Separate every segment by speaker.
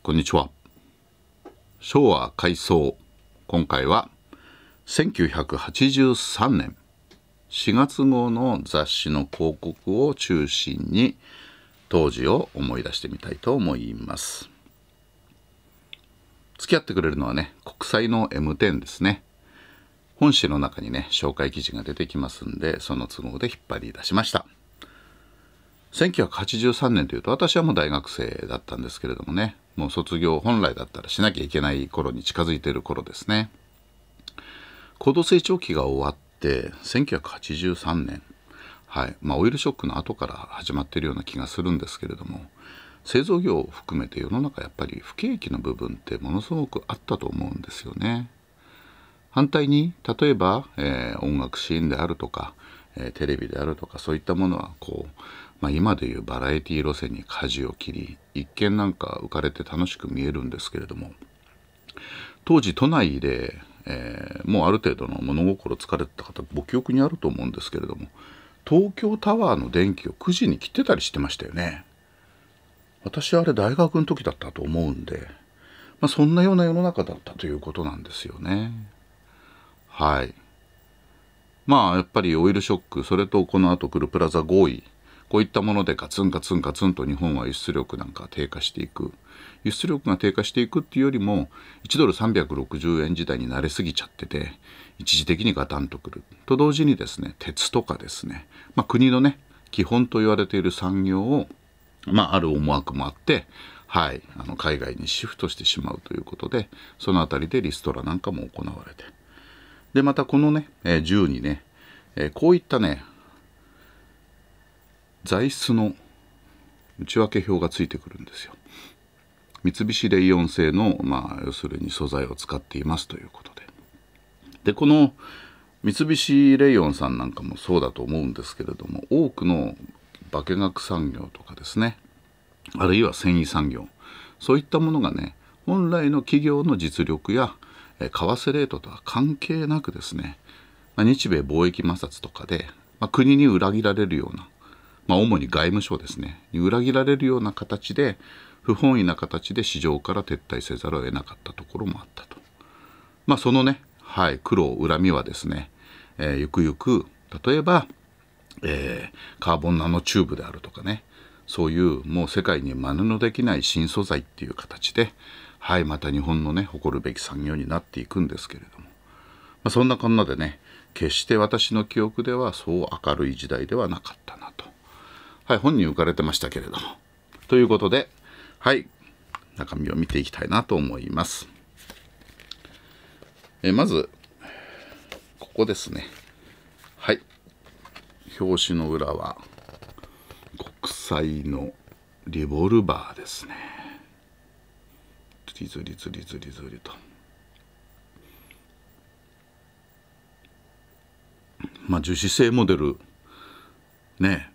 Speaker 1: こんにちは。昭和改装。今回は1983年4月号の雑誌の広告を中心に当時を思い出してみたいと思います。付き合ってくれるのはね、国際の M10 ですね。本誌の中にね、紹介記事が出てきますんで、その都合で引っ張り出しました。1983年というと私はもう大学生だったんですけれどもねもう卒業本来だったらしなきゃいけない頃に近づいている頃ですね。高度成長期が終わって1983年、はいまあ、オイルショックの後から始まっているような気がするんですけれども製造業を含めて世の中やっぱり不景気の部分ってものすごくあったと思うんですよね。反対に例えば、えー、音楽シーンであるとか、えー、テレビであるとかそういったものはこうまあ、今でいうバラエティ路線に舵を切り一見なんか浮かれて楽しく見えるんですけれども当時都内で、えー、もうある程度の物心つかれてた方ご記憶にあると思うんですけれども東京タワーの電気を9時に切ってたりしてましたよね私あれ大学の時だったと思うんで、まあ、そんなような世の中だったということなんですよねはいまあやっぱりオイルショックそれとこの後来るプラザ合意こういったものでガツンガツンガツンと日本は輸出力なんか低下していく。輸出力が低下していくっていうよりも、1ドル360円時代に慣れすぎちゃってて、一時的にガタンとくる。と同時にですね、鉄とかですね、まあ、国のね、基本と言われている産業を、まあ、ある思惑もあって、はい、あの海外にシフトしてしまうということで、その辺りでリストラなんかも行われて。で、またこのね、銃にね、こういったね、材質の内訳表がついてくるんですよ。三菱レイオン製の、まあ、要するに素材を使っていますということで。でこの三菱レイオンさんなんかもそうだと思うんですけれども多くの化学産業とかですねあるいは繊維産業そういったものがね本来の企業の実力や為替レートとは関係なくですね、まあ、日米貿易摩擦とかで、まあ、国に裏切られるようなまあ、主に外務省ですねに裏切られるような形で不本意な形で市場から撤退せざるを得なかったところもあったと、まあ、そのね、はい、苦労恨みはですね、えー、ゆくゆく例えば、えー、カーボンナノチューブであるとかねそういうもう世界に真似のできない新素材っていう形ではいまた日本のね誇るべき産業になっていくんですけれども、まあ、そんなこんなでね決して私の記憶ではそう明るい時代ではなかったなと。はい、本人浮かれてましたけれども。ということで、はい、中身を見ていきたいなと思います。えまず、ここですね。はい。表紙の裏は、国際のリボルバーですね。リズリズリズリズリと。まあ、樹脂製モデル、ね、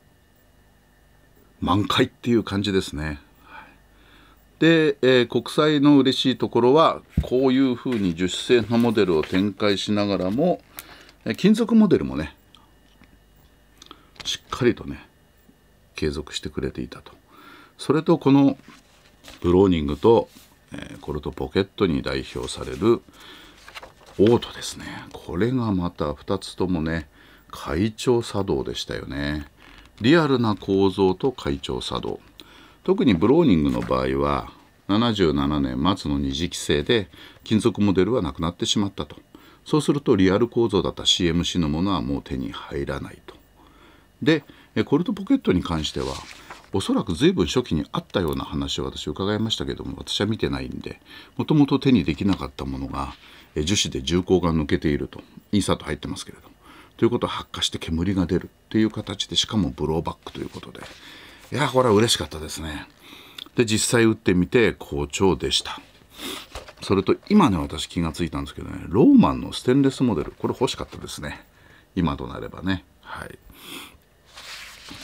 Speaker 1: 満開っていう感じですね。で、えー、国債の嬉しいところはこういうふうに樹脂製のモデルを展開しながらも、え金属モデルもねしっかりとね継続してくれていたとそれとこのブローニングと、えー、コルトポケットに代表されるオートですねこれがまた2つともね会長作動でしたよねリアルな構造と会長作動特にブローニングの場合は77年末の二次規制で金属モデルはなくなってしまったとそうするとリアル構造だった CMC のものはもう手に入らないとでコルトポケットに関してはおそらく随分初期にあったような話を私伺いましたけども私は見てないんでもともと手にできなかったものが樹脂で重厚が抜けているとインサート入ってますけれどということは発火して煙が出るっていう形でしかもブローバックということでいやこれは嬉しかったですねで実際打ってみて好調でしたそれと今ね私気がついたんですけどねローマンのステンレスモデルこれ欲しかったですね今となればねはい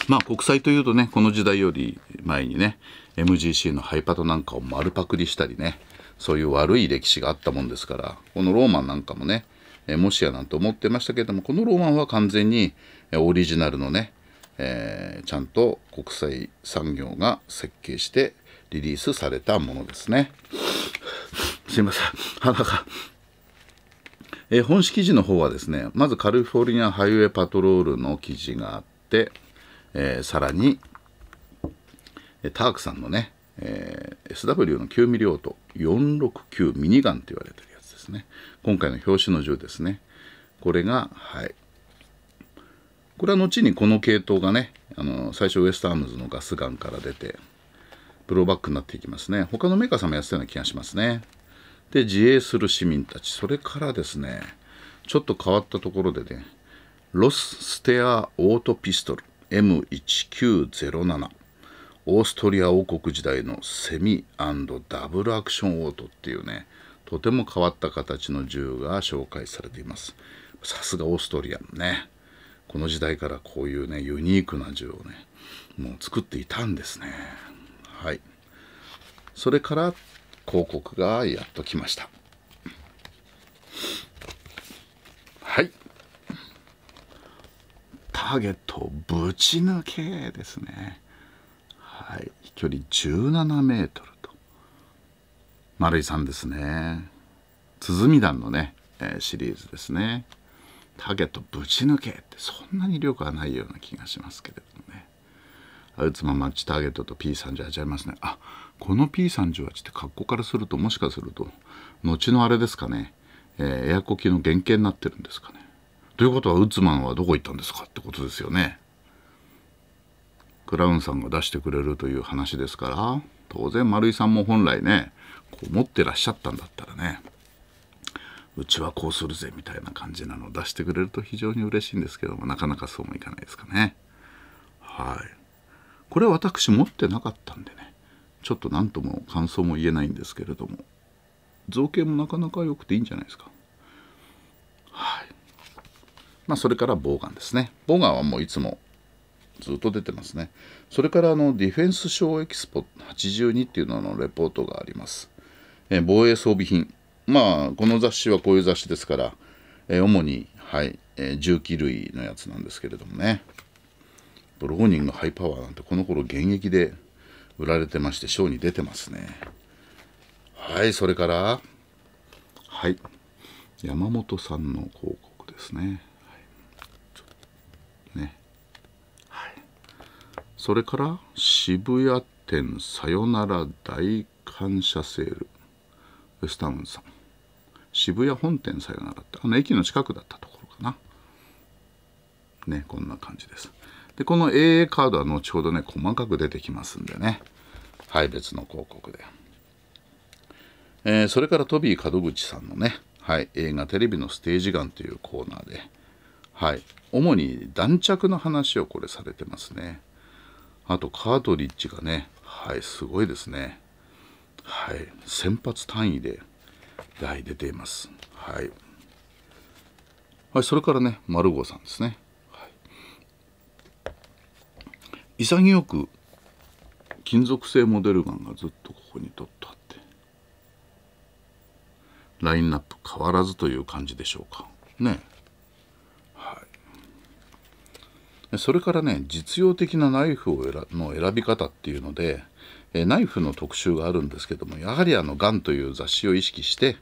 Speaker 1: まあ国際というとねこの時代より前にね MGC のハイパトなんかを丸パクリしたりねそういう悪い歴史があったもんですからこのローマンなんかもねえもしやなんて思ってましたけれどもこのロマンは完全にオリジナルのね、えー、ちゃんと国際産業が設計してリリースされたものですね。すいません鼻がえー、本誌記事の方はですねまずカリフォルニアハイウェイパトロールの記事があって、えー、さらにタークさんのね、えー、SW の9ミリオート469ミニガンって言われてるやですね。今回の表紙の10ですね。これが、はい。これは後にこの系統がね、あの最初ウエスタームズのガスガンから出て、ブローバックになっていきますね。他のメーカーさんもやってたような気がしますね。で、自衛する市民たち。それからですね、ちょっと変わったところでね、ロス・ステア・オート・ピストル M1907 オーストリア王国時代のセミダブルアクションオートっていうねとても変わった形の銃が紹介されていますさすがオーストリアのねこの時代からこういうねユニークな銃をねもう作っていたんですねはいそれから広告がやっときましたはいターゲットぶち抜けですねはい飛距離17メートル丸井さんですね鼓団のね、えー、シリーズですね「ットぶち抜け」ってそんなに力はないような気がしますけれどもねうつまマッチターゲットと P38 ありますねあこの P38 って格好からするともしかすると後のあれですかね、えー、エアコキの原型になってるんですかねということはウッズマンはどこ行ったんですかってことですよねクラウンさんが出してくれるという話ですから当然丸井さんも本来ね持ってらっしゃったんだったらねうちはこうするぜみたいな感じなのを出してくれると非常に嬉しいんですけどもなかなかそうもいかないですかねはいこれは私持ってなかったんでねちょっと何とも感想も言えないんですけれども造形もなかなか良くていいんじゃないですかはいまあそれからボーガンですねボーガンはもういつもずっと出てますねそれからあのディフェンス省エキスポ82っていうののレポートがありますえ防衛装備品まあこの雑誌はこういう雑誌ですから、え主に、はいえ銃器類のやつなんですけれどもねブローニングハイパワーなんてこの頃現役で売られてまして賞に出てますねはいそれからはい山本さんの広告ですねね、はい、それから渋谷店さよなら大感謝セールウスタウンさん渋谷本店さよならってあの駅の近くだったところかなねこんな感じですでこの AA カードは後ほどね細かく出てきますんでねはい別の広告で、えー、それからトビー門口さんのね、はい、映画テレビのステージガンというコーナーではい主に弾着の話をこれされてますねあとカートリッジがねはいすごいですねはい、1000発単位で、台出ています。はい。はい、それからね、丸ルさんですね。はい、潔く金属製モデルガンがずっとここにとっとあって、ラインナップ変わらずという感じでしょうか。ね。はい。それからね、実用的なナイフをの選び方っていうので、えナイフの特集があるんですけどもやはりあの「ガン」という雑誌を意識して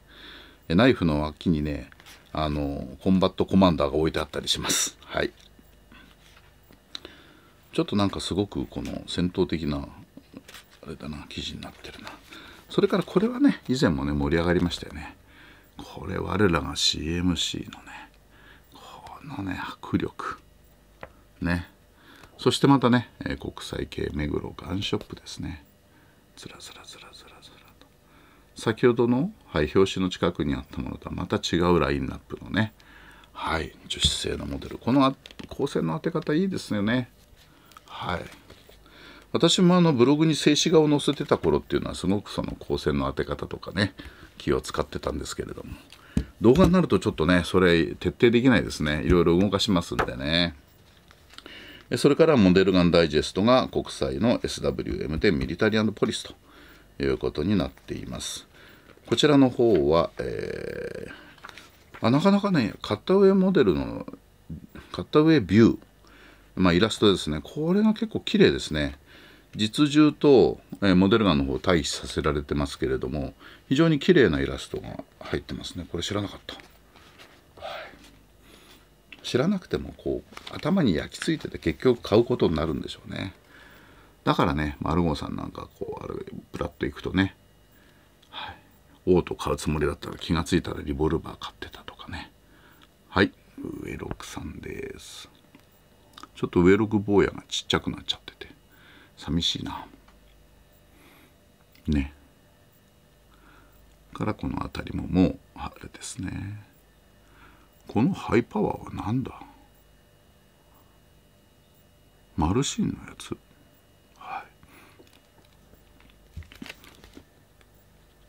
Speaker 1: ナイフの脇にねあのコンバットコマンダーが置いてあったりします。はい、ちょっとなんかすごくこの戦闘的なあれだな記事になってるな。それからこれはね以前もね盛り上がりましたよね。これ我らが CMC のねこのね迫力ねそしてまたね国際系目黒ガンショップですね。ずらずらずらずらずらと先ほどの、はい、表紙の近くにあったものとはまた違うラインナップのねはい樹脂製のモデルこの光線の当て方いいですよねはい私もあのブログに静止画を載せてた頃っていうのはすごくその光線の当て方とかね気を使ってたんですけれども動画になるとちょっとねそれ徹底できないですねいろいろ動かしますんでねそれからモデルガンダイジェストが国際の SWM でミリタリアンドポリスということになっています。こちらの方は、えー、あなかなかね、カッタウェイモデルの、カッタウェイビュー、まあ、イラストですね。これが結構綺麗ですね。実銃と、えー、モデルガンの方を対比させられてますけれども、非常に綺麗なイラストが入ってますね。これ知らなかった。知らなくてもこう頭に焼き付いてて結局買うことになるんでしょうねだからね丸ルさんなんかこうあれブラッといくとね、はい、オート買うつもりだったら気が付いたらリボルバー買ってたとかねはい上六さんですちょっと上六坊やがちっちゃくなっちゃってて寂しいなねからこの辺りももうあれですねこのハイパワーは何だマルシンのやつ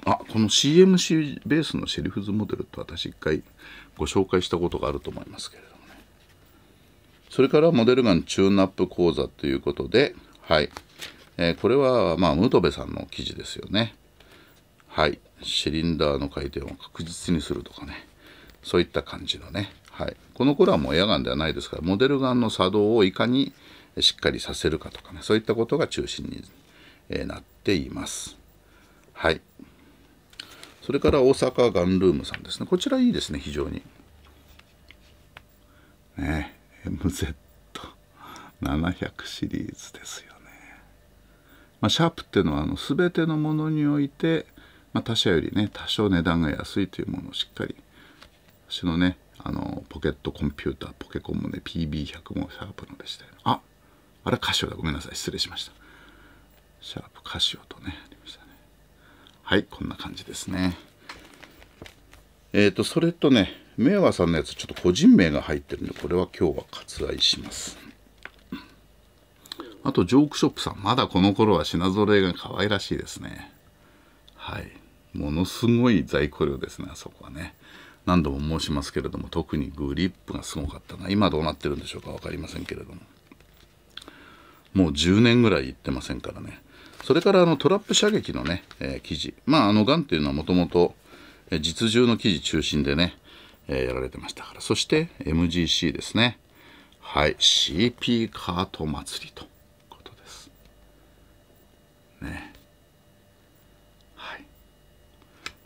Speaker 1: あこの CMC ベースのシェリフズモデルって私一回ご紹介したことがあると思いますけれどもねそれからモデルガンチューンナップ講座ということではい、えー、これはまあムートベさんの記事ですよねはいシリンダーの回転を確実にするとかねそういった感じのね、はい、この頃はもうエアガンではないですからモデルガンの作動をいかにしっかりさせるかとかねそういったことが中心に、えなっています。はいそれから大阪ガンルームさんですねこちらいいですね非常に。ね MZ700 シリーズですよね。まあ、シャープっていうのはあの全てのものにおいて、まあ、他社よりね多少値段が安いというものをしっかり私のねあのポケットコンピューターポケコンもね PB100 もシャープのでしたよ、ああれカシオだごめんなさい失礼しましたシャープカシオとねありましたねはいこんな感じですねえっ、ー、とそれとね明和さんのやつちょっと個人名が入ってるんでこれは今日は割愛しますあとジョークショップさんまだこの頃は品揃えが可愛らしいですねはいものすごい在庫量ですねあそこはね何度も申しますけれども特にグリップがすごかったな今どうなってるんでしょうか分かりませんけれどももう10年ぐらい行ってませんからねそれからあのトラップ射撃のね、えー、記事まああのガンっていうのはもともと実銃の記事中心でね、えー、やられてましたからそして MGC ですねはい CP カート祭りということですね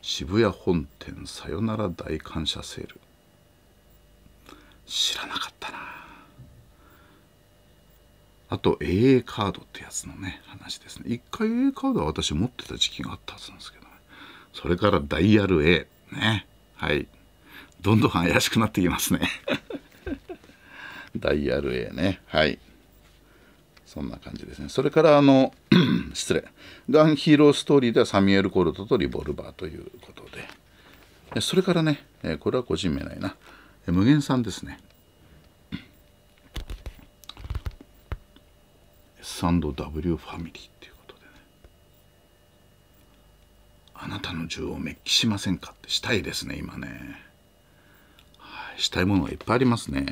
Speaker 1: 渋谷本店さよなら大感謝セール知らなかったなあと AA カードってやつのね話ですね一回 AA カードは私持ってた時期があったはずなんですけど、ね、それからダイヤル A ねはいどんどん怪しくなってきますね ダイヤル A ねはいそんな感じですね。それからあの 失礼。ガンヒーローストーリーではサミュエル・コルトとリボルバーということで。それからね、えこれは個人名ないな。無限さんですね。S&W ファミリーっていうことでね。あなたの銃をメッキしませんかってしたいですね、今ね。はい、したいものがいっぱいありますね。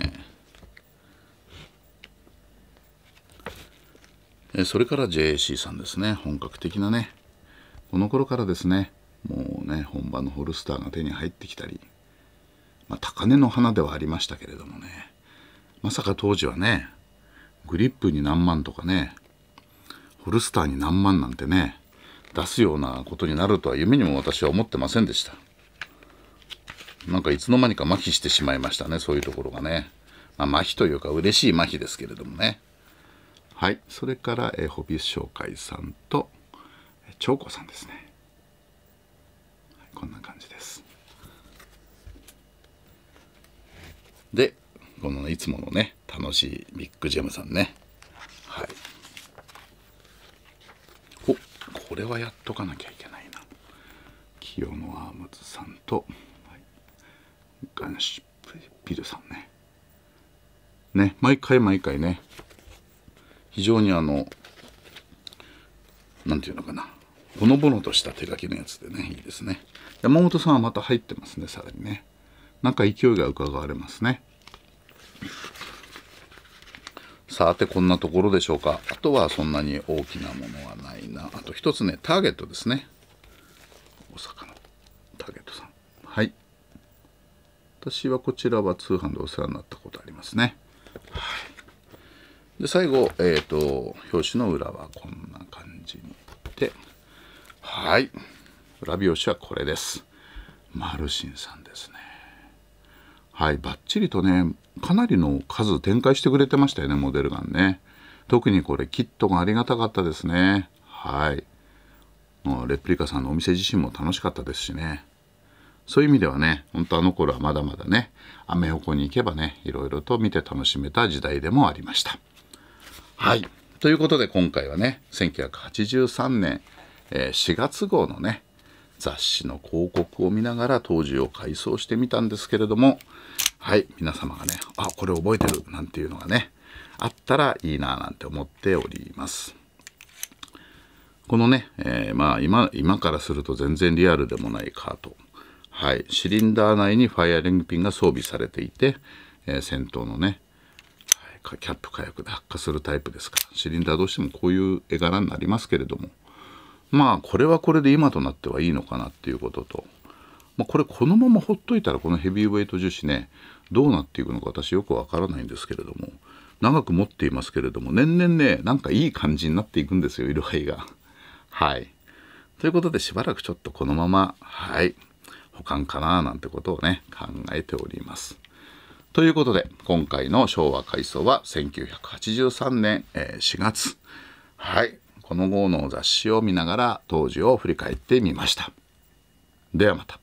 Speaker 1: それから JAC さんですね、本格的なね、この頃からですね、もうね、本場のホルスターが手に入ってきたり、まあ、高値の花ではありましたけれどもね、まさか当時はね、グリップに何万とかね、ホルスターに何万なんてね、出すようなことになるとは夢にも私は思ってませんでした。なんかいつの間にか麻痺してしまいましたね、そういうところがね。まあ、麻痺というか嬉しい麻痺ですけれどもね。はい、それから、えー、ホビス商会さんと、えー、長子さんですね、はい、こんな感じですでこの、いつものね楽しいビッグジェムさんねはいおこれはやっとかなきゃいけないな清野アームズさんと、はい、ガンシップビルさんねね毎回毎回ね非常にあの何て言うのかなほのぼのとした手書きのやつでねいいですね山本さんはまた入ってますねさらにねなんか勢いが伺われますねさてこんなところでしょうかあとはそんなに大きなものはないなあと一つねターゲットですね大阪のターゲットさんはい私はこちらは通販でお世話になったことありますねはいで最後、えーと、表紙の裏はこんな感じにってはい裏表紙はこれですマルシンさんですねはいバッチリとねかなりの数展開してくれてましたよねモデルガンね特にこれキットがありがたかったですねはいレプリカさんのお店自身も楽しかったですしねそういう意味ではねほんとあの頃はまだまだねアメ横に行けばねいろいろと見て楽しめた時代でもありましたはいということで今回はね1983年、えー、4月号のね雑誌の広告を見ながら当時を改装してみたんですけれどもはい皆様がねあこれ覚えてるなんていうのがねあったらいいななんて思っております。このね、えー、まあ今今からすると全然リアルでもないカート、はい、シリンダー内にファイアリングピンが装備されていて、えー、先頭のねキャップ火薬で発火するタイプですからシリンダーどうしてもこういう絵柄になりますけれどもまあこれはこれで今となってはいいのかなっていうことと、まあ、これこのままほっといたらこのヘビーウェイト樹脂ねどうなっていくのか私よくわからないんですけれども長く持っていますけれども年々ねなんかいい感じになっていくんですよ色合いが。はいということでしばらくちょっとこのままはい保管かななんてことをね考えております。ということで今回の昭和改装は1983年4月はいこの号の雑誌を見ながら当時を振り返ってみましたではまた。